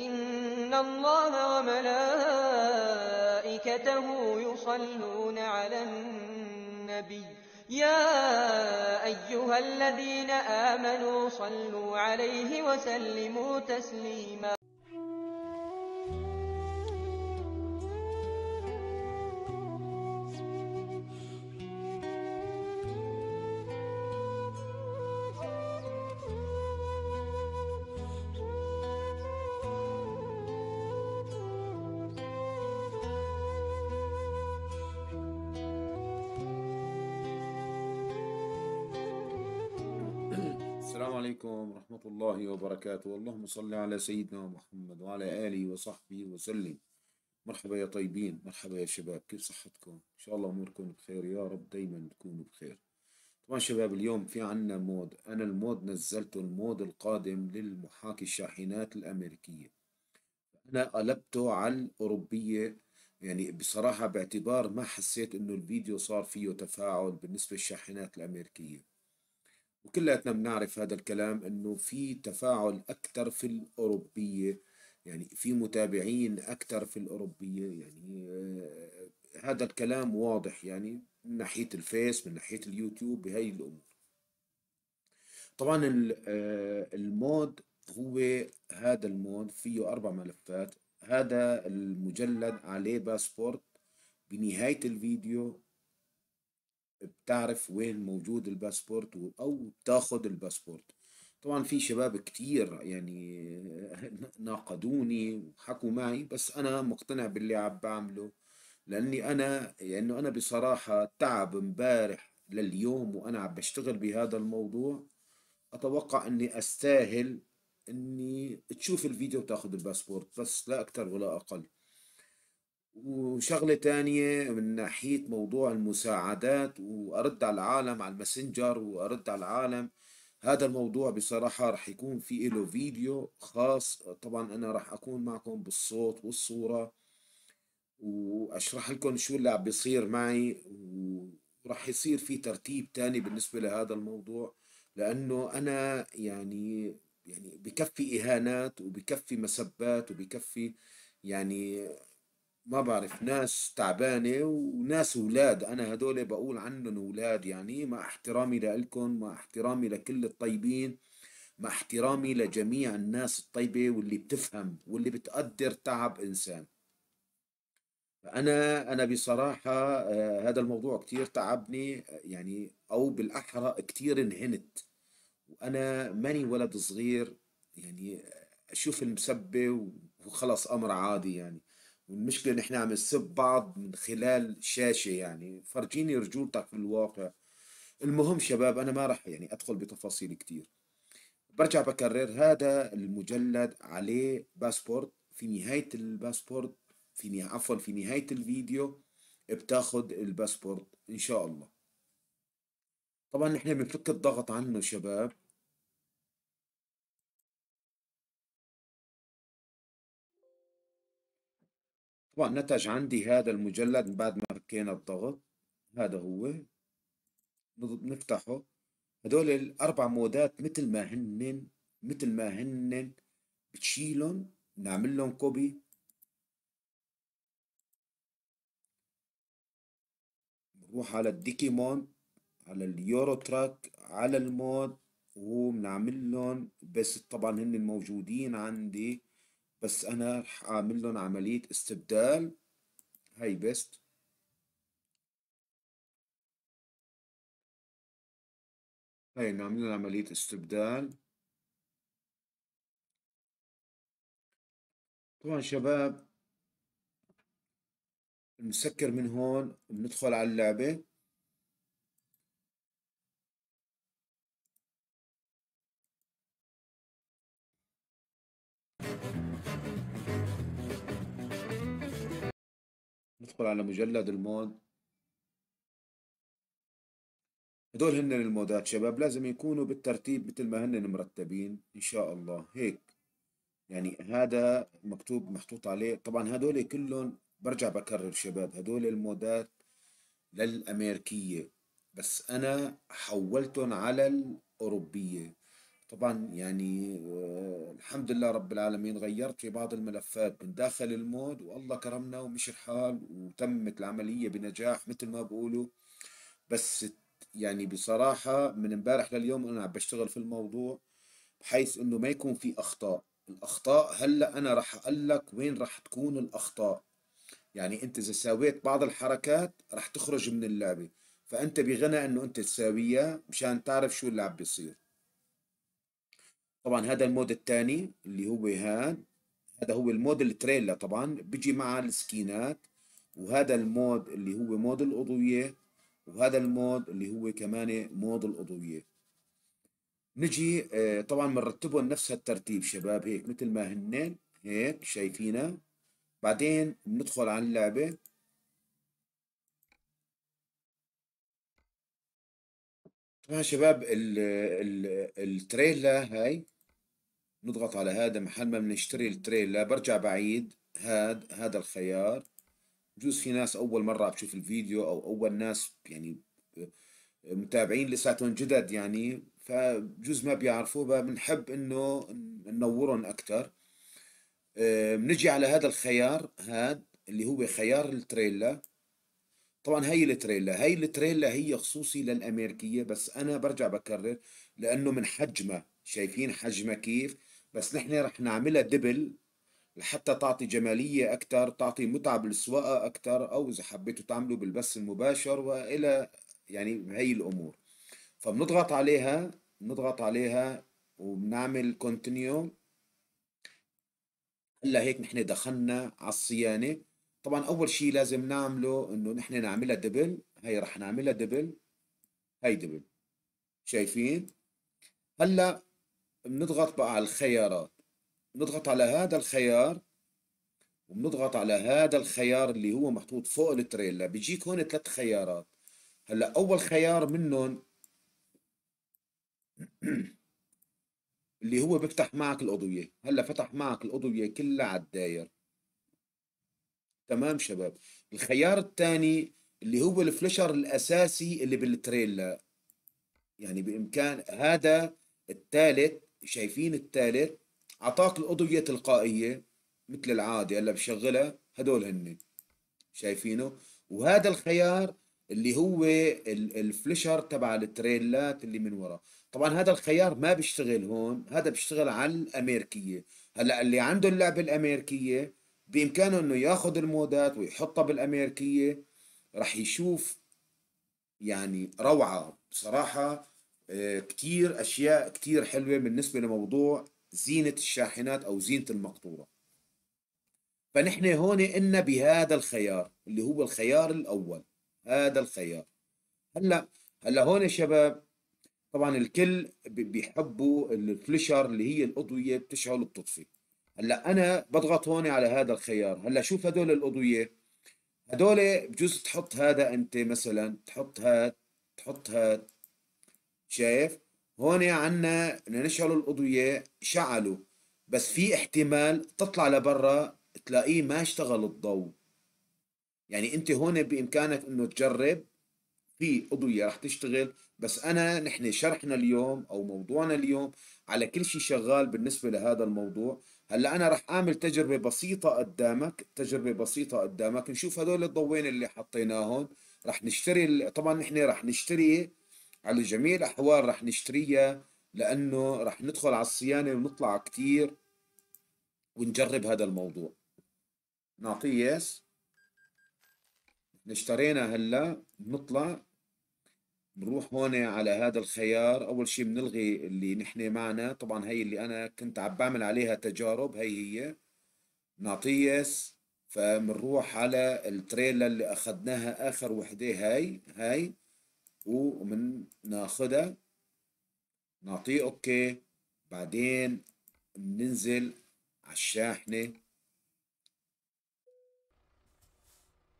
إِنَّ اللَّهَ وَمَلَائِكَتَهُ يُصَلُّونَ عَلَى النَّبِيِّ يَا أَيُّهَا الَّذِينَ آمَنُوا صَلُّوا عَلَيْهِ وَسَلِّمُوا تَسْلِيمًا ورحمة الله وبركاته اللهم صل على سيدنا محمد وعلى آله وصحبه وسلم مرحبا يا طيبين مرحبا يا شباب كيف صحتكم إن شاء الله أموركم بخير يا رب دايما تكونوا بخير طبعا شباب اليوم في عنا مود أنا المود نزلته المود القادم للمحاكي الشاحنات الأمريكية أنا قلبته على الأوروبية يعني بصراحة باعتبار ما حسيت إنه الفيديو صار فيه تفاعل بالنسبة للشاحنات الأمريكية وكلياتنا بنعرف هذا الكلام انه في تفاعل اكثر في الاوروبيه يعني في متابعين اكثر في الاوروبيه يعني آه، هذا الكلام واضح يعني من ناحيه الفيس من ناحيه اليوتيوب بهي الامور طبعا آه، المود هو هذا المود فيه اربع ملفات هذا المجلد عليه باسبورت بنهايه الفيديو بتعرف وين موجود الباسبورت او بتاخد الباسبورت طبعا في شباب كتير يعني ناقدوني وحكوا معي بس انا مقتنع باللي عم بعمله لاني انا لانه انا بصراحه تعب امبارح لليوم وانا عم بشتغل بهذا الموضوع اتوقع اني استاهل اني تشوف الفيديو وتاخذ الباسبورت بس لا اكثر ولا اقل وشغلة تانية من ناحية موضوع المساعدات وأرد على العالم على الماسنجر وأرد على العالم هذا الموضوع بصراحة رح يكون في له فيديو خاص طبعا أنا رح أكون معكم بالصوت والصورة وأشرح لكم شو اللي عم بيصير معي ورح يصير في ترتيب تاني بالنسبة لهذا الموضوع لأنه أنا يعني يعني بكفي إهانات وبكفي مسبات وبكفي يعني ما بعرف ناس تعبانة وناس أولاد أنا هدول بقول عنهم أولاد يعني مع احترامي لكم مع احترامي لكل الطيبين مع احترامي لجميع الناس الطيبة واللي بتفهم واللي بتقدر تعب إنسان أنا أنا بصراحة آه، هذا الموضوع كتير تعبني يعني أو بالأحرى كتير انهنت وأنا ماني ولد صغير يعني آه، أشوف المسبة وخلص أمر عادي يعني المشكله ان احنا عم نسب بعض من خلال شاشه يعني فرجيني رجولتك في الواقع المهم شباب انا ما راح يعني ادخل بتفاصيل كتير برجع بكرر هذا المجلد عليه باسبورت في نهايه الباسبورت في نهاية عفوا في نهايه الفيديو بتاخد الباسبورت ان شاء الله طبعا نحن بنفك الضغط عنه شباب طبعا نتج عندي هذا المجلد من بعد ما ركينا الضغط هذا هو نفتحه هدول الاربع مودات مثل ما هن مثل ما هن بتشيلهم نعمل لهم كوبي نروح على الديكيمون على اليورو تراك على المود وبنعمل لهم بس طبعا هن موجودين عندي بس انا رح اعمل لهم عملية استبدال هاي بيست هاي نعمل لهم عملية استبدال طبعا شباب بنسكر من هون بندخل على اللعبة ندخل على مجلد المود هدول هن المودات شباب لازم يكونوا بالترتيب مثل ما هن مرتبين ان شاء الله هيك يعني هذا مكتوب محطوط عليه طبعا هدول كلهم برجع بكرر شباب هدول المودات للأمريكية بس أنا حولتهم على الأوروبية طبعا يعني آه، الحمد لله رب العالمين غيرت في بعض الملفات من داخل المود والله كرمنا ومشي الحال وتمت العملية بنجاح مثل ما بقولوا بس يعني بصراحة من امبارح لليوم أنا عم بشتغل في الموضوع بحيث إنه ما يكون في أخطاء الأخطاء هلأ أنا راح أقول لك وين راح تكون الأخطاء يعني أنت إذا ساويت بعض الحركات راح تخرج من اللعبة فأنت بغنى إنه أنت تساويها مشان تعرف شو اللي عم بيصير طبعا هذا المود الثاني اللي هو هاد هذا هو المود التريلا طبعا بيجي مع السكينات وهذا المود اللي هو مود الاضويه وهذا المود اللي هو كمان مود الاضويه نجي آه، طبعا بنرتبهم نفس الترتيب شباب هيك مثل ما هن هيك شايفينها بعدين بندخل على اللعبة طبعا شباب التريلا هاي نضغط على هذا محل ما بنشتري التريلا برجع بعيد هاد هذا الخيار بجوز في ناس اول مره بتشوف الفيديو او اول ناس يعني آه، متابعين لساتهم جدد يعني فبجوز ما بيعرفوا فبنحب انه ننورهم اكثر آه، بنجي على هذا الخيار هاد اللي هو خيار التريلا طبعا هي التريلا هي التريلا هي خصوصي للامريكيه بس انا برجع بكرر لانه من حجمها شايفين حجمها كيف بس نحن رح نعملها دبل لحتى تعطي جمالية أكثر تعطي متعة بالسواقة أكثر أو إذا حبيتوا تعملوا بالبث المباشر وإلى يعني هي الأمور فبنضغط عليها بنضغط عليها وبنعمل كونتينيو هلا هيك نحن دخلنا على الصيانة طبعا أول شيء لازم نعمله إنه نحن نعملها دبل هي رح نعملها دبل هي دبل شايفين هلا بنضغط بقى على الخيارات بنضغط على هذا الخيار وبنضغط على هذا الخيار اللي هو محطوط فوق التريلا بيجيك هون ثلاث خيارات هلا اول خيار منهم اللي هو بيفتح معك الأضوية هلا فتح معك الأضوية كلها على الداير تمام شباب الخيار الثاني اللي هو الفلشر الأساسي اللي بالتريلا يعني بإمكان هذا الثالث شايفين الثالث اعطاك الاضويه تلقائيه مثل العادي هلا بشغلها هدول هن شايفينه وهذا الخيار اللي هو الفليشر تبع التريلات اللي من ورا طبعا هذا الخيار ما بيشتغل هون هذا بيشتغل على الامريكيه هلا اللي عنده اللعبه الامريكيه بامكانه انه ياخذ المودات ويحطها بالامريكيه راح يشوف يعني روعه بصراحه آه، كتير أشياء كتير حلوة بالنسبة لموضوع زينة الشاحنات أو زينة المقطورة فنحن هون إن بهذا الخيار اللي هو الخيار الأول هذا الخيار هلا هلا هون شباب طبعا الكل بيحبوا الفليشر اللي هي الأضوية بتشعل وبتطفي هلا أنا بضغط هون على هذا الخيار هلا شوف هدول الأضوية هدول بجوز تحط هذا أنت مثلا تحط هاد تحط هاد شايف هون عنا نشعلوا الاضوية شعلوا بس في احتمال تطلع لبرا تلاقيه ما اشتغل الضوء يعني انت هون بامكانك انه تجرب في اضوية رح تشتغل بس انا نحن شرحنا اليوم او موضوعنا اليوم على كل شيء شغال بالنسبة لهذا الموضوع هلا انا رح اعمل تجربة بسيطة قدامك تجربة بسيطة قدامك نشوف هدول الضوين اللي حطيناهم رح نشتري طبعا نحن رح نشتري على جميع الأحوال رح نشتريها لأنه رح ندخل على الصيانة ونطلع كتير ونجرب هذا الموضوع نعطيه يس اشترينا هلا بنطلع بنروح هون على هذا الخيار اول شيء بنلغي اللي نحن معنا طبعا هي اللي انا كنت عم بعمل عليها تجارب هي هي نعطيه يس فبنروح على التريلا اللي اخذناها اخر وحده هاي هاي ومن ناخدها نعطيه اوكي بعدين بننزل على الشاحنة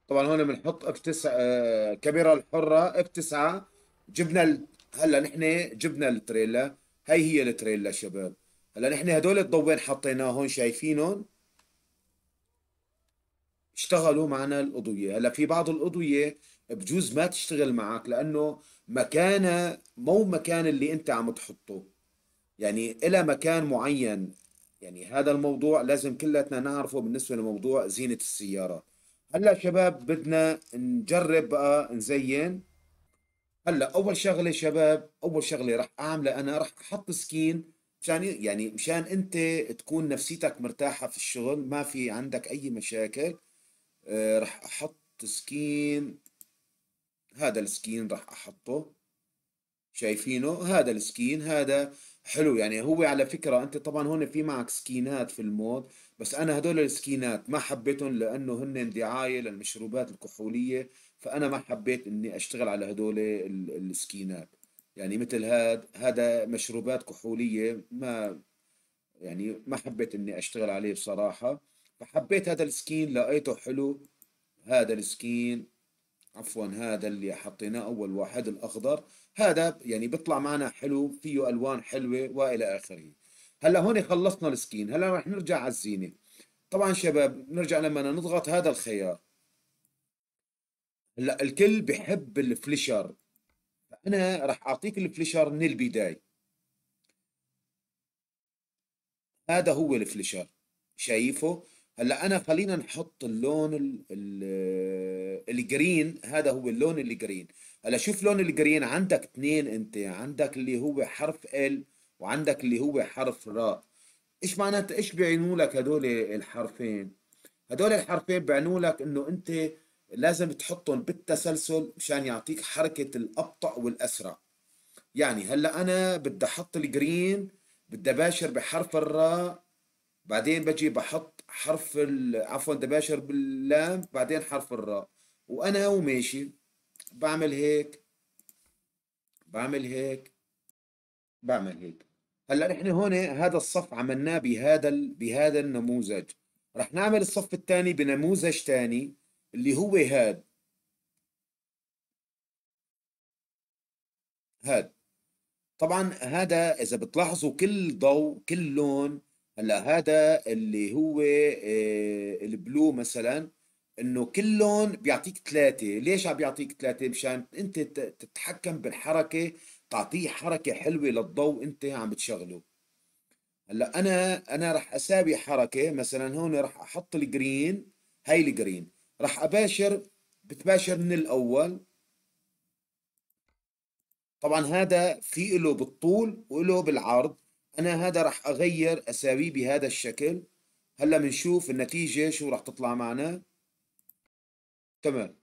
طبعا هون بنحط اف 9 آه، كاميرا الحرة اف 9 جبنا ال... هلا نحن جبنا التريلا هي هي التريلا شباب هلا نحن هدول الضوين حطيناهم شايفينهم اشتغلوا معنا الأضوية هلا في بعض الأضوية بجوز ما تشتغل معك لانه مكانها مو مكان اللي انت عم تحطه يعني إلى مكان معين يعني هذا الموضوع لازم كلنا نعرفه بالنسبة لموضوع زينة السيارة هلا شباب بدنا نجرب بقى نزين هلا اول شغله شباب اول شغله رح اعملها انا رح احط سكين مشان يعني مشان انت تكون نفسيتك مرتاحه في الشغل ما في عندك اي مشاكل أه احط سكين هذا السكين راح احطه شايفينه هذا السكين هذا حلو يعني هو على فكرة انت طبعا هون في معك سكينات في المود بس انا هدول السكينات ما حبيتهم لانه هن دعاية للمشروبات الكحولية فانا ما حبيت اني اشتغل على هدول السكينات يعني مثل هاد هذا مشروبات كحولية ما يعني ما حبيت اني اشتغل عليه بصراحة فحبيت هذا السكين لقيته حلو هذا السكين عفوا هذا اللي حطيناه اول واحد الاخضر هذا يعني بيطلع معنا حلو فيه الوان حلوه والى اخره هلا هون خلصنا السكين هلا رح نرجع على الزينه طبعا شباب نرجع لما نضغط هذا الخيار هلا الكل بحب الفليشر فانا رح اعطيك الفليشر من البدايه هذا هو الفليشر شايفه هلا انا خلينا نحط اللون الجرين هذا هو اللون الجرين هلا شوف لون الجرين عندك اثنين انت عندك اللي هو حرف ال وعندك اللي هو حرف راء ايش معناته ايش بيعنوا لك هدول الحرفين هدول الحرفين بيعنوا لك انه انت لازم تحطهم بالتسلسل مشان يعطيك حركه الابطا والاسرع يعني هلا انا بدي احط الجرين بدي باشر بحرف الراء بعدين بجي بحط حرف عفوا دباشر باللام بعدين حرف الراء وانا وماشي بعمل هيك بعمل هيك بعمل هيك هلا نحن هون هذا الصف عملناه بهذا ال... بهذا النموذج رح نعمل الصف الثاني بنموذج ثاني اللي هو هاد هاد طبعا هذا اذا بتلاحظوا كل ضوء كل لون هلا هذا اللي هو آه، البلو مثلا انه كل لون بيعطيك ثلاثة ليش عم بيعطيك ثلاثة مشان انت تتحكم بالحركة تعطيه حركة حلوة للضوء انت عم بتشغله هلا انا انا رح اساوي حركة مثلا هون رح احط الجرين هاي الجرين رح اباشر بتباشر من الاول طبعا هذا في له بالطول وله بالعرض انا هذا راح اغير اساويه بهذا الشكل هلا بنشوف النتيجه شو راح تطلع معنا تمام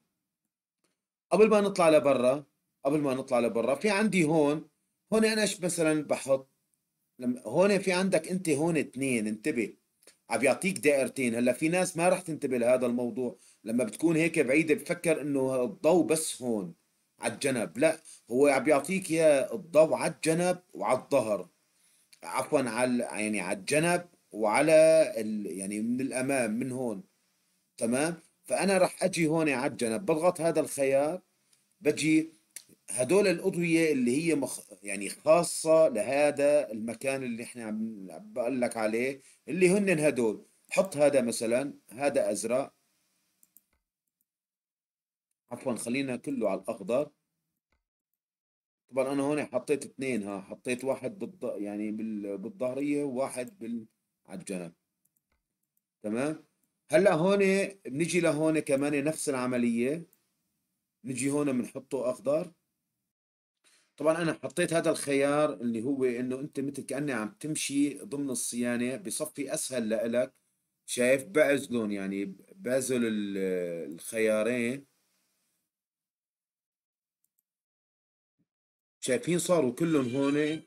قبل ما نطلع لبرا قبل ما نطلع لبرا في عندي هون هون انا مثلا بحط لما هون في عندك انت هون اثنين انتبه عم بيعطيك دائرتين هلا في ناس ما رح تنتبه لهذا الموضوع لما بتكون هيك بعيده بفكر انه الضوء بس هون على الجنب لا هو عم بيعطيك يا الضوء على الجنب وعلى الظهر عفوا على يعني على الجنب وعلى ال يعني من الامام من هون تمام فانا راح اجي هون على الجنب بضغط هذا الخيار بجي هدول الأضوية اللي هي مخ... يعني خاصة لهذا المكان اللي احنا عم بقول لك عليه اللي هن هدول حط هذا مثلا هذا أزرق عفوا خلينا كله على الأخضر طبعا انا هون حطيت اثنين ها حطيت واحد بالض... يعني بال... بالظهريه وواحد بال... على الجنب تمام هلا هون بنجي لهون كمان نفس العمليه نجي هون بنحطه اخضر طبعا انا حطيت هذا الخيار اللي هو انه انت مثل كاني عم تمشي ضمن الصيانه بصفي اسهل لإلك شايف بعزلهم يعني بعزل الخيارين شايفين صاروا كلهم هون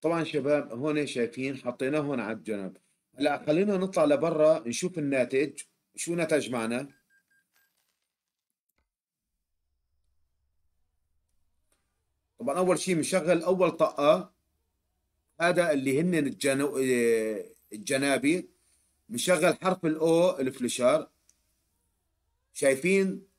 طبعا شباب هون شايفين حطيناه هون على الجنب هلا خلينا نطلع لبرا نشوف الناتج شو نتج معنا طبعا اول شيء بنشغل اول طاقه هذا اللي هن الجنو... الجنابي بنشغل حرف الاو الفلشار شايفين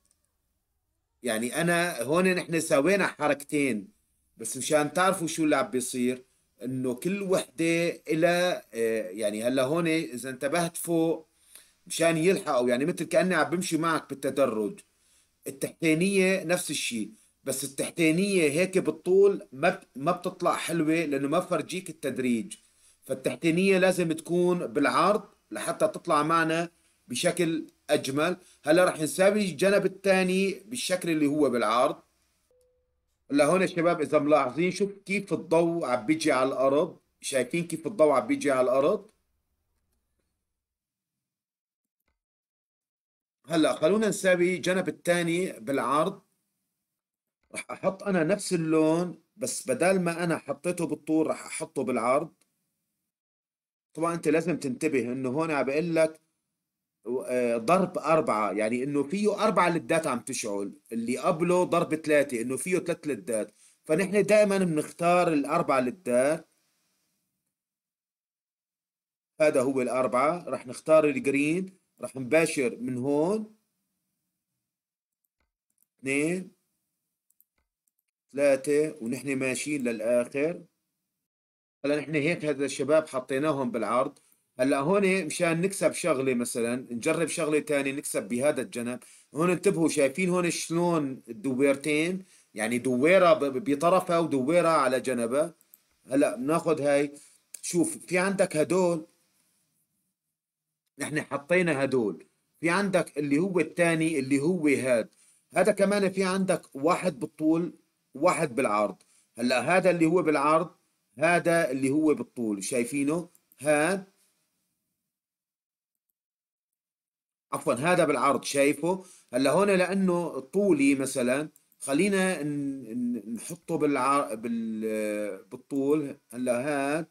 يعني انا هون نحن سوينا حركتين بس مشان تعرفوا شو اللي عم بيصير انه كل وحده إلى آه، يعني هلا هون اذا انتبهت فوق مشان يلحقوا يعني مثل كاني عم بمشي معك بالتدرج التحتانيه نفس الشيء بس التحتانيه هيك بالطول ما ما بتطلع حلوه لانه ما فرجيك التدريج فالتحتانيه لازم تكون بالعرض لحتى تطلع معنا بشكل اجمل هلا راح نساوي الجنب الثاني بالشكل اللي هو بالعرض لهون شباب اذا ملاحظين شوف كيف الضوء عم بيجي على الارض شايفين كيف الضوء عم بيجي على الارض هلا خلونا نساوي الجنب الثاني بالعرض راح احط انا نفس اللون بس بدل ما انا حطيته بالطول راح احطه بالعرض طبعا انت لازم تنتبه انه هون عم بقول لك آه، ضرب أربعة يعني إنه فيه أربعة لدات عم تشعل اللي قبله ضرب ثلاثة إنه فيه ثلاث لدات فنحن دائما بنختار الأربعة لدات هذا هو الأربعة رح نختار الجرين رح نباشر من هون اثنين ثلاثة ونحن ماشيين للآخر هلا نحن هيك هذا الشباب حطيناهم بالعرض هلا هون مشان نكسب شغله مثلا نجرب شغله ثانيه نكسب بهذا الجنب هون انتبهوا شايفين هون شلون الدويرتين يعني دويره بطرفها ودويره على جنبها هلا بناخذ هاي شوف في عندك هدول نحن حطينا هدول في عندك اللي هو الثاني اللي هو هاد هذا كمان في عندك واحد بالطول واحد بالعرض هلا هذا اللي هو بالعرض هذا اللي هو بالطول شايفينه هاد عفوا هذا بالعرض شايفه هلا هون لانه طولي مثلا خلينا نحطه بالع... بال... بالطول هلا هاد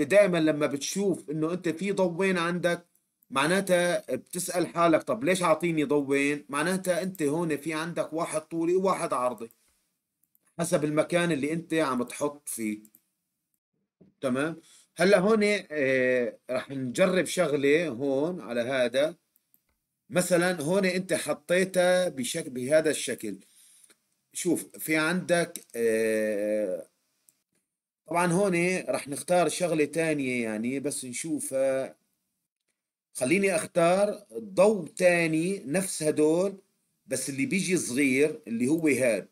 انت دائما لما بتشوف انه انت في ضوين عندك معناتها بتسال حالك طب ليش عاطيني ضوين معناتها انت هون في عندك واحد طولي وواحد عرضي حسب المكان اللي انت عم تحط فيه تمام هلا هون آه، رح نجرب شغله هون على هذا مثلا هون انت حطيتها بشكل بهذا الشكل شوف في عندك آه طبعا هون راح نختار شغله تانية يعني بس نشوفها خليني اختار ضوء تاني نفس هدول بس اللي بيجي صغير اللي هو هاد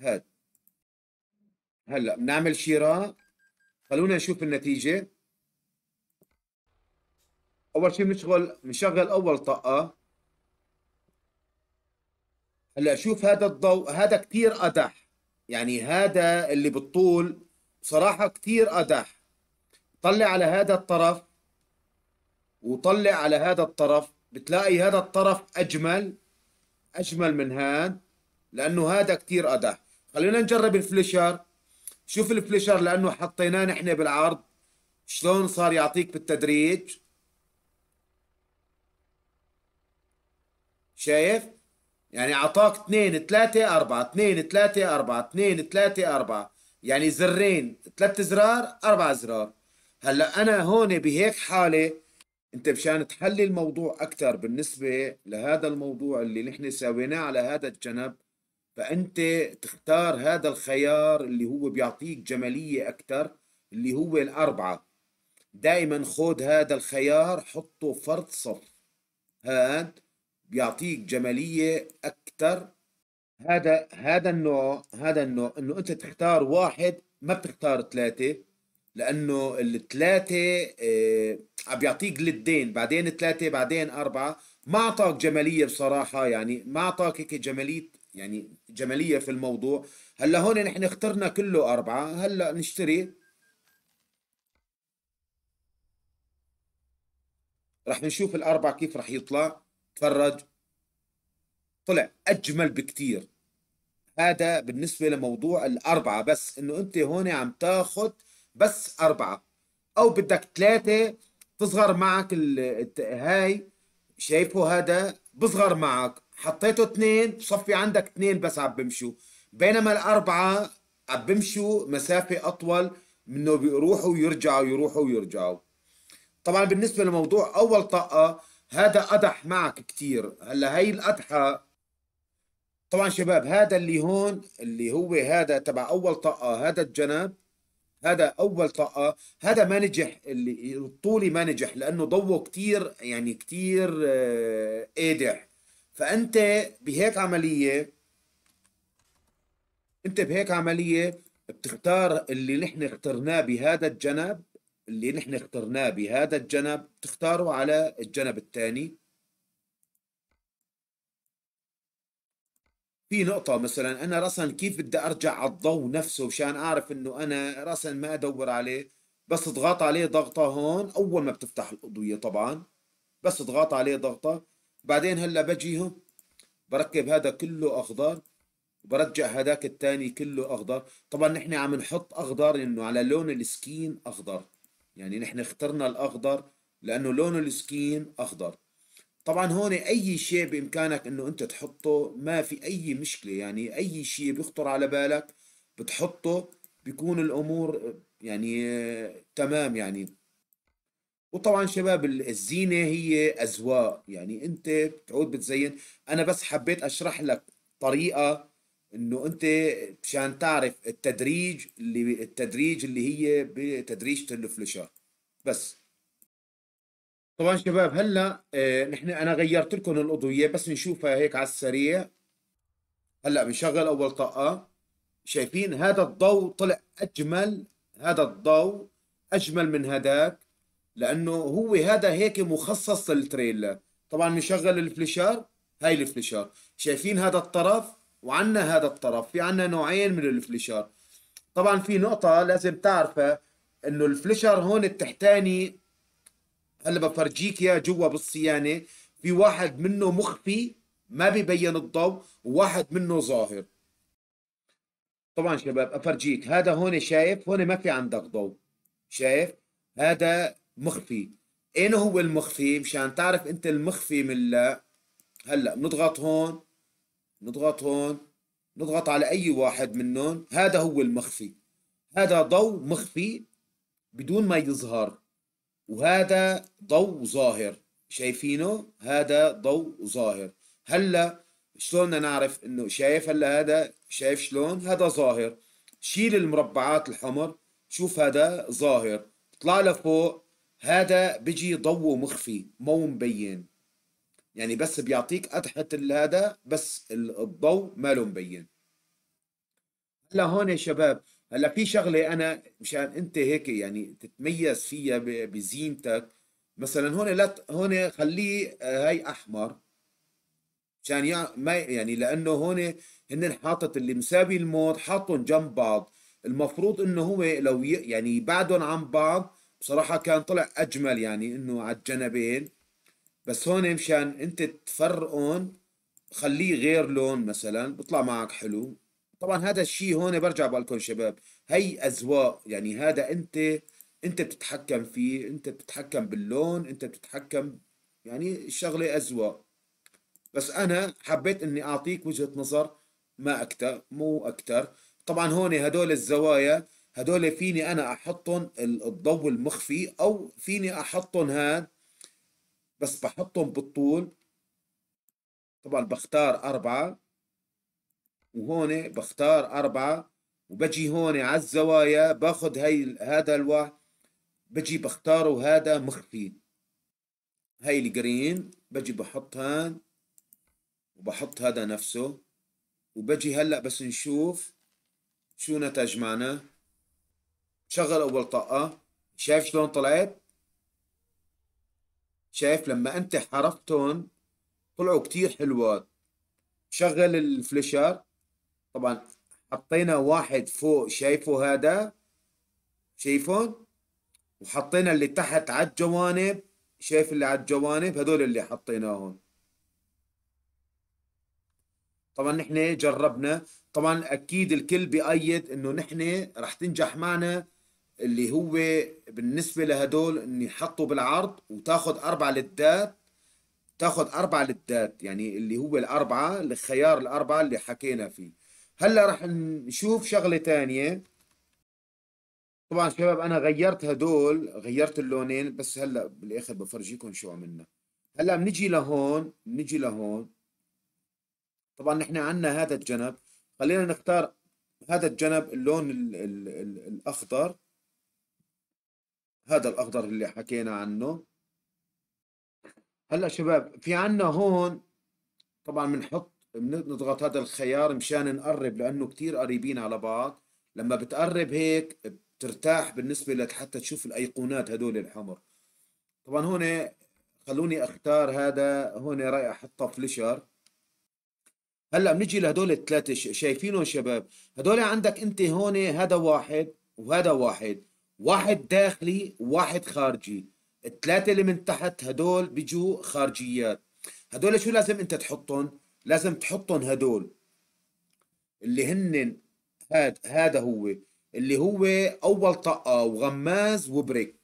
هاد هلا بنعمل شراء خلونا نشوف النتيجه اول شيء بنشغل بنشغل اول طاقه هلا شوف هذا الضوء هذا كثير قدح يعني هذا اللي بالطول بصراحه كثير قدح طلع على هذا الطرف وطلع على هذا الطرف بتلاقي هذا الطرف اجمل اجمل من هذا لانه هذا كثير قدح خلينا نجرب الفليشر شوف الفليشر لانه حطيناه نحن بالعرض شلون صار يعطيك بالتدريج شايف يعني اعطاك اثنين ثلاثة أربعة اثنين ثلاثة أربعة اثنين ثلاثة أربعة يعني زرين ثلاث زرار أربع زرار هلا أنا هون بهيك حالة أنت مشان تحلي الموضوع أكثر بالنسبة لهذا الموضوع اللي نحن سويناه على هذا الجنب فأنت تختار هذا الخيار اللي هو بيعطيك جمالية أكثر اللي هو الأربعة دائما خذ هذا الخيار حطه فرد صف هاد بيعطيك جماليه اكثر هذا هذا النوع هذا النوع انه انت تختار واحد ما بتختار ثلاثه لانه الثلاثه آه، عم بيعطيك للدين بعدين ثلاثه بعدين اربعه ما اعطاك جماليه بصراحه يعني ما اعطاك هيك جماليه يعني جماليه في الموضوع هلا هون نحن اخترنا كله اربعه هلا نشتري رح نشوف الاربعه كيف رح يطلع اتفرج طلع اجمل بكثير هذا بالنسبه لموضوع الاربعه بس انه انت هون عم تاخذ بس اربعه او بدك ثلاثه تصغر معك ال... هاي شايفه هذا بصغر معك حطيته اثنين بصفي عندك اثنين بس عم بمشوا بينما الاربعه عم بمشوا مسافه اطول منه بيروحوا ويرجعوا يروحوا ويرجعوا طبعا بالنسبه لموضوع اول طاقه هذا قدح معك كثير هلا هي القدحه طبعا شباب هذا اللي هون اللي هو هذا تبع اول طاقه هذا الجنب هذا اول طاقه هذا ما نجح اللي الطولي ما نجح لانه ضوه كثير يعني كثير آه، قادح فانت بهيك عمليه انت بهيك عمليه بتختار اللي نحن اخترناه بهذا الجنب اللي نحن اخترناه بهذا الجنب تختاروا على الجنب الثاني في نقطة مثلا أنا رسم كيف بدي أرجع على الضوء نفسه مشان أعرف إنه أنا رسم ما أدور عليه بس اضغط عليه ضغطة هون أول ما بتفتح الأضوية طبعا بس اضغط عليه ضغطة بعدين هلا بجي هون بركب هذا كله أخضر برجع هذاك الثاني كله أخضر طبعا نحن عم نحط أخضر إنه على لون السكين أخضر يعني نحن اخترنا الأخضر لأنه لونه السكين أخضر طبعا هون أي شيء بإمكانك أنه أنت تحطه ما في أي مشكلة يعني أي شيء بيخطر على بالك بتحطه بيكون الأمور يعني تمام يعني وطبعا شباب الزينة هي أذواق يعني أنت بتعود بتزين أنا بس حبيت أشرح لك طريقة انه انت مشان تعرف التدريج اللي التدريج اللي هي بتدريجه الفلشر بس طبعا شباب هلا آه نحن انا غيرت لكم الاضويه بس نشوفها هيك على السريع هلا بنشغل اول طاقه شايفين هذا الضوء طلع اجمل هذا الضوء اجمل من هذاك لانه هو هذا هيك مخصص للتريلا طبعا بنشغل الفليشر هاي الفليشر شايفين هذا الطرف وعندنا هذا الطرف في عندنا نوعين من الفليشر طبعا في نقطة لازم تعرفها انه الفليشر هون التحتاني هلا بفرجيك اياه جوا بالصيانة في واحد منه مخفي ما ببين الضوء وواحد منه ظاهر طبعا شباب افرجيك هذا هون شايف هون ما في عندك ضوء شايف هذا مخفي اين هو المخفي مشان تعرف انت المخفي من لا هلا بنضغط هون نضغط هون نضغط على أي واحد منهم هذا هو المخفي هذا ضوء مخفي بدون ما يظهر وهذا ضوء ظاهر شايفينه هذا ضوء ظاهر هلا شلون بدنا نعرف انه شايف هلا هذا شايف شلون هذا ظاهر شيل المربعات الحمر شوف هذا ظاهر طلع لفوق هذا بيجي ضوء مخفي مو مبين يعني بس بيعطيك أضحة هذا بس الضوء ماله مبين هلا هون يا شباب هلا في شغلة أنا مشان أنت هيك يعني تتميز فيها بزينتك مثلا هون لا هون خليه آه، هاي أحمر مشان يعني ما يعني لأنه هون هن حاطط اللي مساوي الموت حاطهم جنب بعض المفروض انه هو لو يعني بعدهم عن بعض بصراحه كان طلع اجمل يعني انه على الجنبين بس هون مشان انت تفرقهم خليه غير لون مثلا بيطلع معك حلو طبعا هذا الشيء هون برجع بقول لكم شباب هي اذواق يعني هذا انت انت بتتحكم فيه انت بتتحكم باللون انت بتتحكم يعني الشغله اذواق بس انا حبيت اني اعطيك وجهه نظر ما اكثر مو اكثر طبعا هون هدول الزوايا هدول فيني انا احطهم الضوء المخفي او فيني احطهم هاد بس بحطهم بالطول طبعا بختار أربعة وهون بختار أربعة وبجي هون على الزوايا باخذ هي هذا الواحد بجي بختاره هذا مخفي هاي الجرين بجي بحط هان وبحط هذا نفسه وبجي هلا بس نشوف شو نتج معنا شغل اول طاقه شايف شلون طلعت شايف لما انت حرفتهم طلعوا كتير حلوات شغل الفليشر طبعا حطينا واحد فوق شايفه هذا شايفون وحطينا اللي تحت على الجوانب شايف اللي على الجوانب هذول اللي حطيناهم طبعا نحن جربنا طبعا اكيد الكل بيأيد انه نحن رح تنجح معنا اللي هو بالنسبة لهدول ان يحطوا بالعرض وتاخد اربع لدات تاخد اربع لدات يعني اللي هو الاربعة الخيار الاربعة اللي حكينا فيه هلا رح نشوف شغلة تانية طبعا شباب انا غيرت هدول غيرت اللونين بس هلا بالاخر بفرجيكم شو عملنا هلا بنجي لهون بنجي لهون طبعا نحن عندنا هذا الجنب خلينا نختار هذا الجنب اللون الـ الـ الـ الاخضر هذا الاخضر اللي حكينا عنه هلا شباب في عنا هون طبعا بنحط بنضغط هذا الخيار مشان نقرب لانه كتير قريبين على بعض لما بتقرب هيك بترتاح بالنسبه لك حتى تشوف الايقونات هدول الحمر طبعا هون خلوني اختار هذا هون راي احطه فليشر هلا بنجي لهدول الثلاثه شايفينهم شباب هدول عندك انت هون هذا واحد وهذا واحد واحد داخلي وواحد خارجي الثلاثة اللي من تحت هدول بيجوا خارجيات هدول شو لازم انت تحطهم لازم تحطهم هدول اللي هن هاد هذا هو اللي هو اول طاقة وغماز وبريك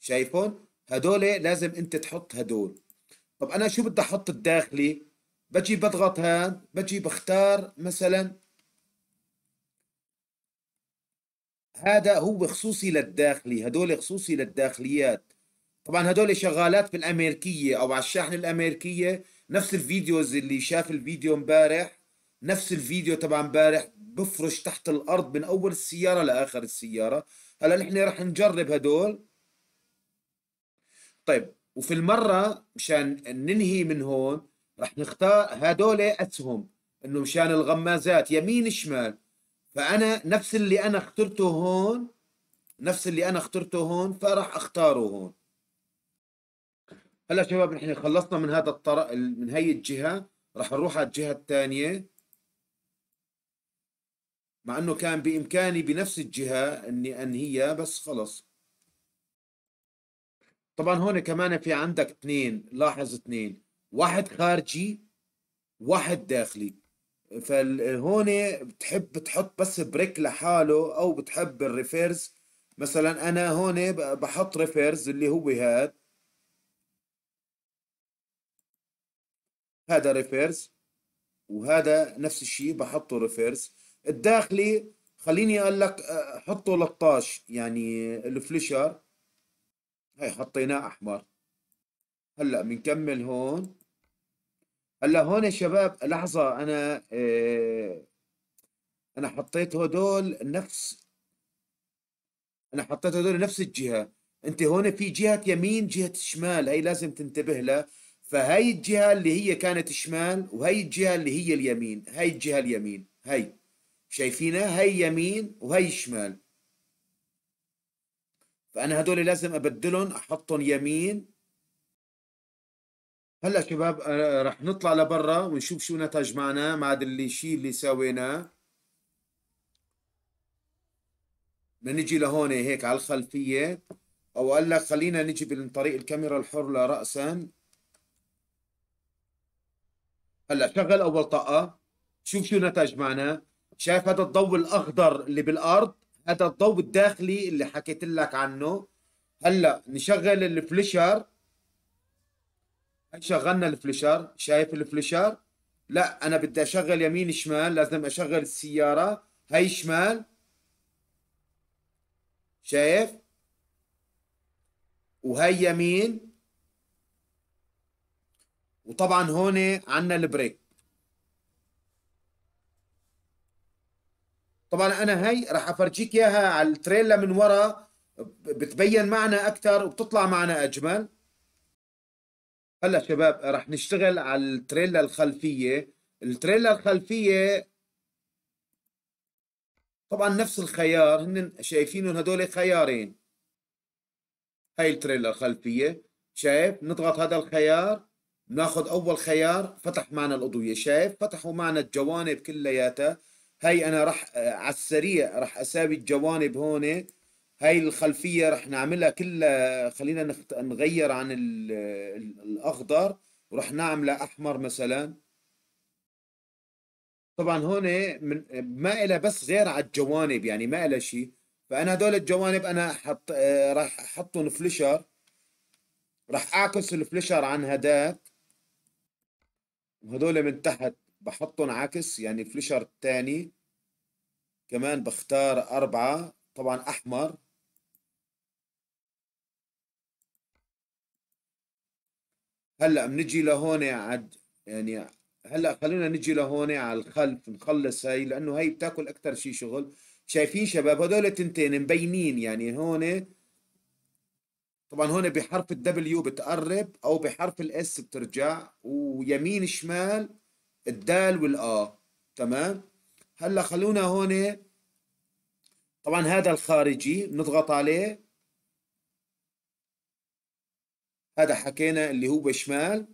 شايفون هدول لازم انت تحط هدول طب انا شو بدي احط الداخلي بجي بضغط هاد بجي بختار مثلا هذا هو خصوصي للداخلي هدول خصوصي للداخليات طبعا هدول شغالات بالامريكيه او على الشاحنه الامريكيه نفس الفيديوز اللي شاف الفيديو امبارح نفس الفيديو تبع امبارح بفرش تحت الارض من اول السياره لاخر السياره هلا نحن رح نجرب هدول طيب وفي المره مشان ننهي من هون رح نختار هدول اسهم انه مشان الغمازات يمين شمال فأنا نفس اللي أنا اخترته هون نفس اللي أنا اخترته هون فراح أختاره هون هلا شباب نحن خلصنا من هذا الطرق من هي الجهة راح نروح على الجهة الثانية مع انه كان بامكاني بنفس الجهه اني انهيها بس خلص طبعا هون كمان في عندك اثنين لاحظ اثنين واحد خارجي واحد داخلي فهون بتحب تحط بس بريك لحاله او بتحب الريفيرز مثلا انا هون بحط ريفيرز اللي هو هاد هذا ريفيرز وهذا نفس الشيء بحطه ريفيرز الداخلي خليني اقول لك حطه 13 يعني الفليشر هي حطيناه احمر هلا بنكمل هون هلا هون يا شباب لحظة أنا آه، أنا حطيت هدول نفس أنا حطيت هدول نفس الجهة أنت هون في جهة يمين جهة شمال هي لازم تنتبه لها فهي الجهة اللي هي كانت شمال وهي الجهة اللي هي اليمين هي الجهة اليمين هي شايفينها هي يمين وهي شمال فأنا هدول لازم أبدلهم أحطهم يمين هلا شباب آه، رح نطلع لبرا ونشوف شو نتج معنا مع اللي شي اللي سويناه بدنا نجي لهون هيك على الخلفيه او قال لك خلينا نجي من طريق الكاميرا الحر لراسا هلا شغل اول طاقه شوف شو نتج معنا شايف هذا الضوء الاخضر اللي بالارض هذا الضوء الداخلي اللي حكيت لك عنه هلا نشغل الفليشر شغلنا الفليشر شايف الفليشر لا انا بدي اشغل يمين شمال لازم اشغل السياره هي شمال شايف وهي يمين وطبعا هون عندنا البريك طبعا انا هي راح افرجيك اياها على التريلا من ورا بتبين معنا اكثر وبتطلع معنا اجمل هلا شباب رح نشتغل على التريلا الخلفيه التريلا الخلفيه طبعا نفس الخيار هن شايفينهم هدول خيارين هاي التريلا الخلفيه شايف نضغط هذا الخيار ناخذ اول خيار فتح معنا الاضويه شايف فتحوا معنا الجوانب كلياتها هاي انا راح على السريع راح اساوي الجوانب هون هاي الخلفية رح نعملها كلها خلينا نغير عن الأخضر ورح نعملها أحمر مثلا طبعا هون من... ما إلها بس غير على الجوانب يعني ما إلها شيء فأنا هدول الجوانب أنا حط... رح أحطهم فليشر رح أعكس الفليشر عن هداك وهدول من تحت بحطهم عكس يعني فليشر الثاني كمان بختار أربعة طبعا أحمر هلا بنجي لهون عد يعني هلا خلونا نجي لهون على الخلف نخلص هاي لانه هاي بتاكل اكثر شيء شغل شايفين شباب هدول تنتين مبينين يعني هون طبعا هون بحرف الدبليو بتقرب او بحرف الاس بترجع ويمين شمال الدال والا تمام هلا خلونا هون طبعا هذا الخارجي نضغط عليه هذا حكينا اللي هو شمال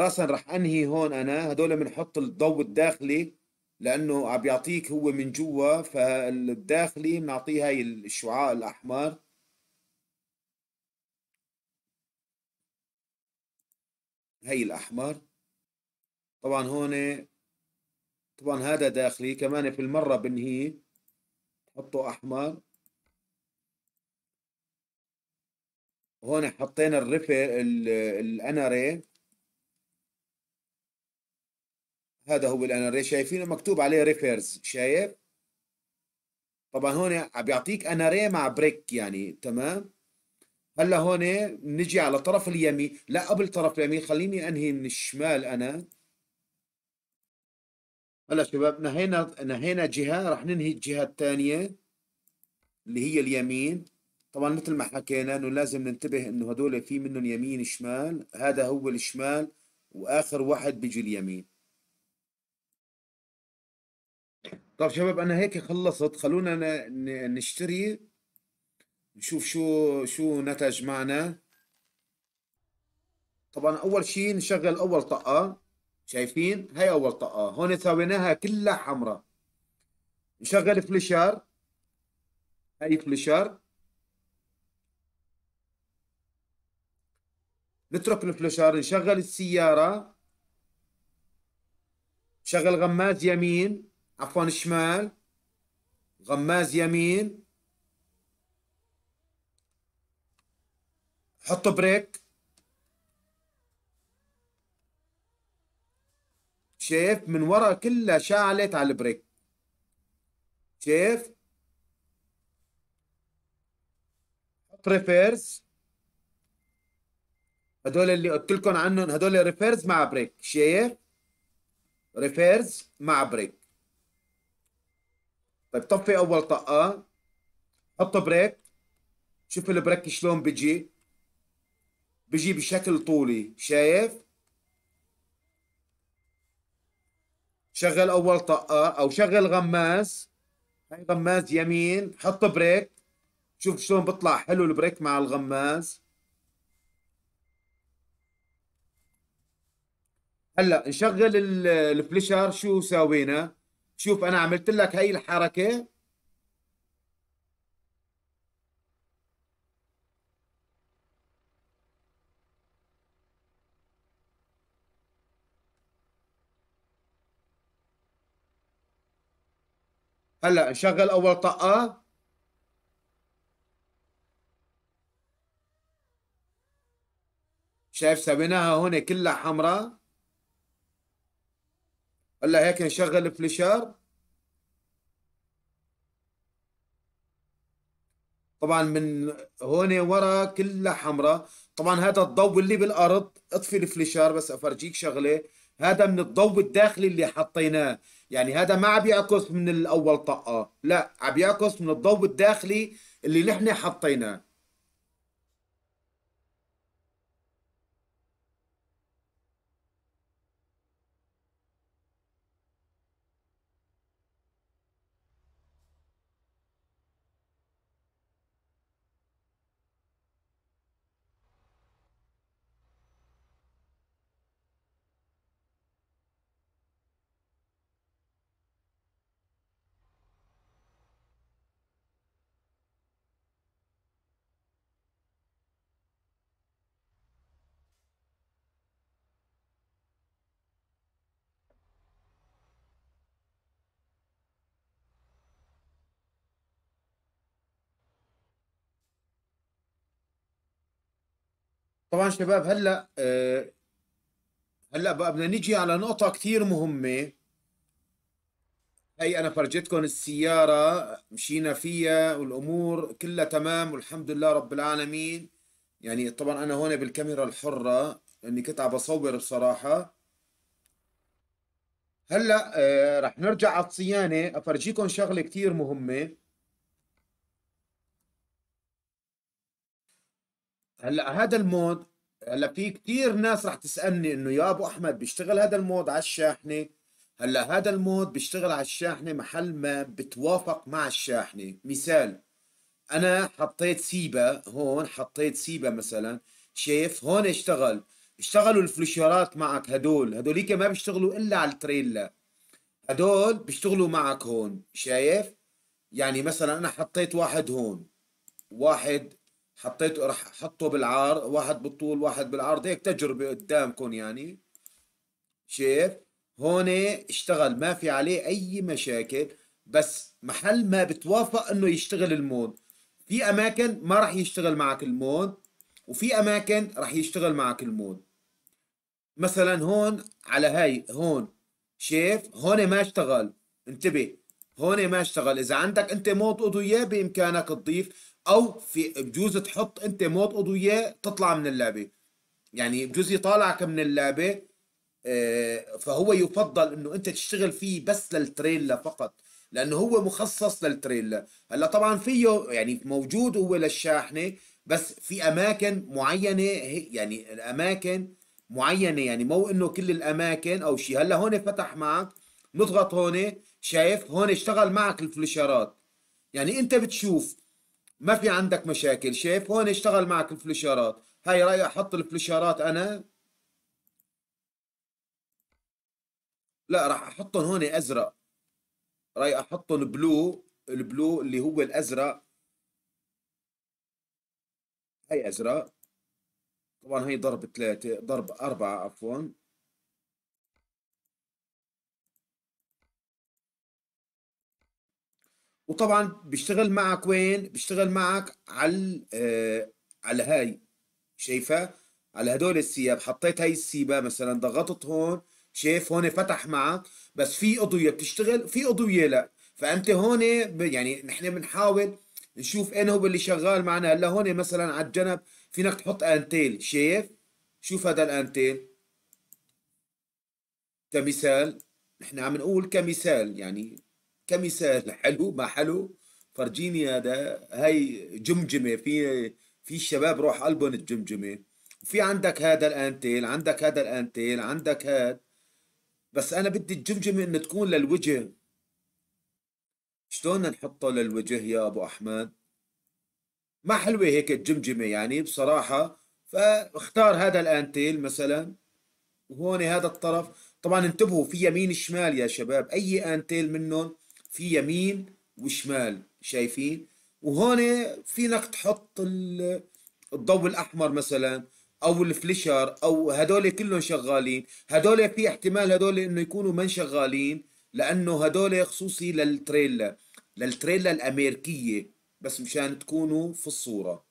راسا رح انهي هون انا هدول بنحط الضوء الداخلي لانه عم بيعطيك هو من جوا فالداخلي بنعطيه هاي الشعاع الاحمر هاي الاحمر طبعا هون طبعا هذا داخلي كمان في المره بنهيه حطوا احمر هون حطينا الرفة الاناري هذا هو الاناري شايفينه مكتوب عليه ريفيرز شايف طبعا هون عم بيعطيك اناري مع بريك يعني تمام هلا هون نجي على طرف اليمين لا قبل طرف اليمين خليني انهي من الشمال انا هلا شباب نهينا نهينا جهه رح ننهي الجهه الثانيه اللي هي اليمين طبعا مثل ما حكينا انه لازم ننتبه انه هدول في منهم يمين شمال هذا هو الشمال واخر واحد بيجي اليمين طب شباب انا هيك خلصت خلونا نشتري نشوف شو شو نتج معنا طبعا اول شيء نشغل اول طاقه شايفين هاي اول طاقه هون سويناها كلها حمراء نشغل فليشر هاي فليشر نترك الفليشر نشغل السياره نشغل غماز يمين عفوا شمال غماز يمين حط بريك شايف من ورا كلها شعلت على البريك شايف حط ريفيرز هدول اللي قلت لكم عنهم هدول ريفيرز مع بريك شايف ريفيرز مع بريك طيب طفي اول طقه حط بريك شوف البريك شلون بيجي بيجي بشكل طولي شايف شغل اول طاقه او شغل غماز هاي غماز يمين حط بريك شوف شلون بيطلع حلو البريك مع الغماز هلا نشغل الفليشر شو سوينا شوف انا عملت لك هاي الحركه هلا نشغل اول طاقه شايف سويناها هون كلها حمراء هلا هيك نشغل الفليشر طبعا من هون ورا كلها حمراء طبعا هذا الضوء اللي بالارض اطفي الفليشر بس افرجيك شغله هذا من الضوء الداخلي اللي حطيناه يعني هذا ما عم يعكس من الاول طاقه لا عم يعكس من الضوء الداخلي اللي نحن حطيناه طبعا شباب هلا آه، هلا بقى بدنا نجي على نقطة كثير مهمة هي أنا فرجتكم السيارة مشينا فيها والأمور كلها تمام والحمد لله رب العالمين يعني طبعا أنا هون بالكاميرا الحرة لأني كنت عم بصور بصراحة هلا آه، رح نرجع على الصيانة أفرجيكم شغلة كثير مهمة هلا هذا المود هلا في كثير ناس رح تسالني انه يا ابو احمد بيشتغل هذا المود على الشاحنه هلا هذا المود بيشتغل على الشاحنه محل ما بتوافق مع الشاحنه مثال انا حطيت سيبا هون حطيت سيبا مثلا شايف هون اشتغل اشتغلوا الفلوشيرات معك هدول هدوليك ما بيشتغلوا الا على التريلا هدول بيشتغلوا معك هون شايف يعني مثلا انا حطيت واحد هون واحد حطيته رح حطه بالعار واحد بالطول واحد بالعرض هيك تجربه قدامكم يعني شايف هون اشتغل ما في عليه اي مشاكل بس محل ما بتوافق انه يشتغل المود في اماكن ما راح يشتغل معك المود وفي اماكن راح يشتغل معك المود مثلا هون على هاي هون شايف هون ما اشتغل انتبه هون ما اشتغل اذا عندك انت مود اياه بامكانك تضيف او في بجوز تحط انت موت اضويه تطلع من اللعبه يعني بجوز يطالعك من اللعبه آه، فهو يفضل انه انت تشتغل فيه بس للتريلا فقط لانه هو مخصص للتريلا هلا طبعا فيه يعني موجود هو للشاحنه بس في اماكن معينه يعني الاماكن معينه يعني مو انه كل الاماكن او شيء هلا هون فتح معك نضغط هون شايف هون اشتغل معك الفلشرات يعني انت بتشوف ما في عندك مشاكل شايف هون اشتغل معك الفليشرات هاي رايح احط الفليشرات انا لا راح احطهم هون ازرق رايح احطهم بلو البلو اللي هو الازرق هاي ازرق طبعا هي ضرب ثلاثة ضرب أربعة عفوا وطبعا بيشتغل معك وين بيشتغل معك على آه على هاي شايفها؟ على هدول السياب حطيت هاي السيبه مثلا ضغطت هون شايف هون فتح معك بس في أضوية بتشتغل في أضوية لا فأنت هون يعني نحن بنحاول نشوف أين هو اللي شغال معنا هلا هون مثلا على الجنب فينك تحط أنتيل شايف شوف هذا الأنتيل كمثال نحن عم نقول كمثال يعني كمثال حلو ما حلو فرجيني هذا هاي جمجمه في في الشباب روح قلبهم الجمجمه وفي عندك هذا الانتيل عندك هذا الانتيل عندك هذا بس انا بدي الجمجمه انه تكون للوجه شلون نحطه للوجه يا ابو احمد ما حلوه هيك الجمجمه يعني بصراحه فاختار هذا الانتيل مثلا وهون هذا الطرف طبعا انتبهوا في يمين شمال يا شباب اي انتيل منهم في يمين وشمال شايفين وهون فينك تحط الضوء الاحمر مثلا او الفليشر او هدول كلهم شغالين هدول في احتمال هدول انه يكونوا من شغالين لانه هدول خصوصي للتريلا للتريلا الامريكيه بس مشان تكونوا في الصوره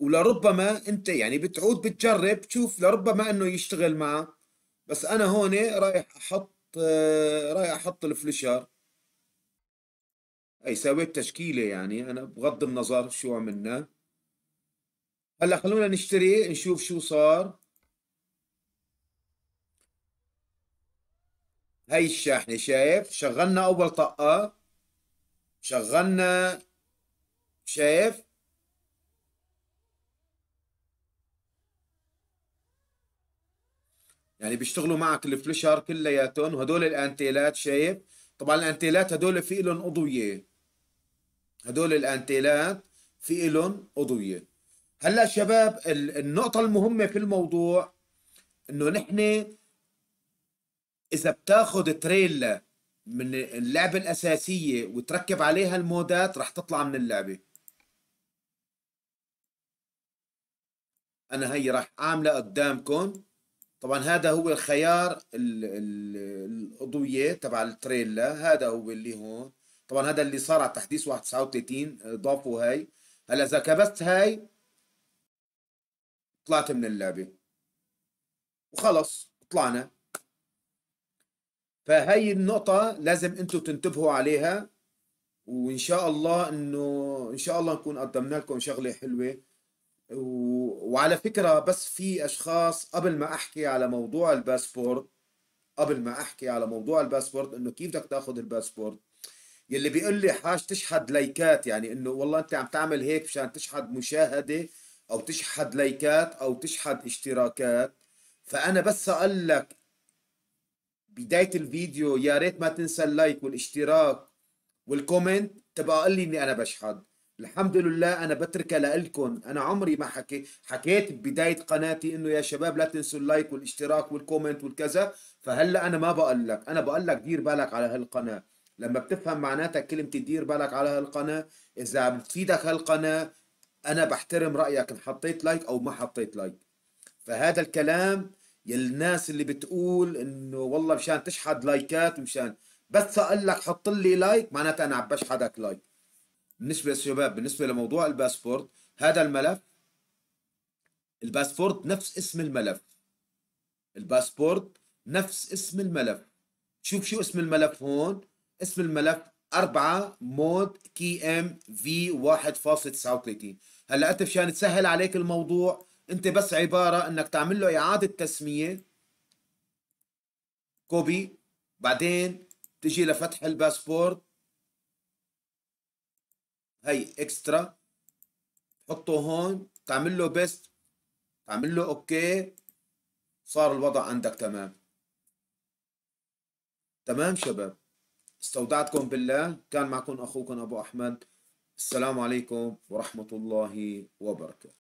ولربما انت يعني بتعود بتجرب تشوف لربما انه يشتغل معه بس انا هون رايح احط آه، رايح احط الفليشر اي سويت تشكيله يعني انا بغض النظر شو عملنا هلا خلونا نشتري نشوف شو صار هاي الشاحنه شايف شغلنا اول طقه شغلنا شايف يعني بيشتغلوا معك الفليشر كلياتهم وهدول الانتيلات شايف طبعا الانتيلات هدول في لهم عضويه هدول الانتيلات في لهم عضويه هلا شباب النقطه المهمه في الموضوع انه نحن اذا بتاخذ تريلا من اللعبه الاساسيه وتركب عليها المودات رح تطلع من اللعبه انا هي رح اعملها قدامكم طبعا هذا هو الخيار العضويه تبع التريلا هذا هو اللي هون طبعا هذا اللي صار على تحديث 139 آه، ضافوا هاي هلا اذا كبست هاي طلعت من اللعبه وخلص طلعنا فهي النقطة لازم انتم تنتبهوا عليها وان شاء الله انه ان شاء الله نكون قدمنا لكم شغلة حلوة وعلى فكرة بس في أشخاص قبل ما أحكي على موضوع الباسبورت قبل ما أحكي على موضوع الباسبورت إنه كيف بدك تاخذ الباسبورت يلي بيقول لي حاج تشحد لايكات يعني إنه والله أنت عم تعمل هيك مشان تشحد مشاهدة أو تشحد لايكات أو تشحد اشتراكات فأنا بس أقول لك بداية الفيديو يا ريت ما تنسى اللايك والاشتراك والكومنت تبقى قل لي إني أنا بشحد الحمد لله انا بتركها لكم انا عمري ما حكي حكيت ببدايه قناتي انه يا شباب لا تنسوا اللايك والاشتراك والكومنت والكذا فهلا انا ما بقول لك انا بقول لك دير بالك على هالقناه لما بتفهم معناتها كلمه دير بالك على هالقناه اذا بتفيدك هالقناه انا بحترم رايك ان حطيت لايك او ما حطيت لايك فهذا الكلام الناس اللي بتقول انه والله مشان تشحد لايكات مشان بس اقول لك حط لي لايك معناتها انا عم بشحدك لايك بالنسبة للشباب بالنسبة لموضوع الباسبورت هذا الملف الباسبورت نفس اسم الملف الباسبورت نفس اسم الملف شوف شو اسم الملف هون اسم الملف 4 مود كي ام في 1.39 هلا انت مشان تسهل عليك الموضوع انت بس عباره انك تعمل له اعاده تسميه كوبي بعدين تجي لفتح الباسبورت هي اكسترا تحطه هون تعمل له بيست تعمل له اوكي صار الوضع عندك تمام تمام شباب استودعتكم بالله كان معكم اخوكم ابو احمد السلام عليكم ورحمه الله وبركاته